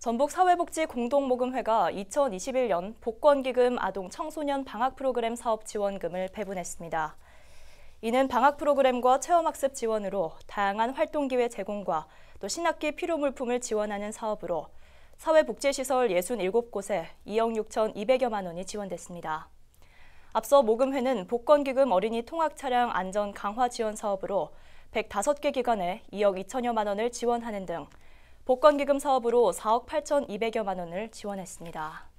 전북사회복지공동모금회가 2021년 복권기금 아동 청소년 방학 프로그램 사업 지원금을 배분했습니다. 이는 방학 프로그램과 체험학습 지원으로 다양한 활동기회 제공과 또 신학기 필요물품을 지원하는 사업으로 사회복지시설 67곳에 2억 6,200여만 원이 지원됐습니다. 앞서 모금회는 복권기금 어린이 통학차량 안전 강화 지원 사업으로 105개 기관에 2억 2천여만 원을 지원하는 등 복권기금 사업으로 4억 8,200여만 원을 지원했습니다.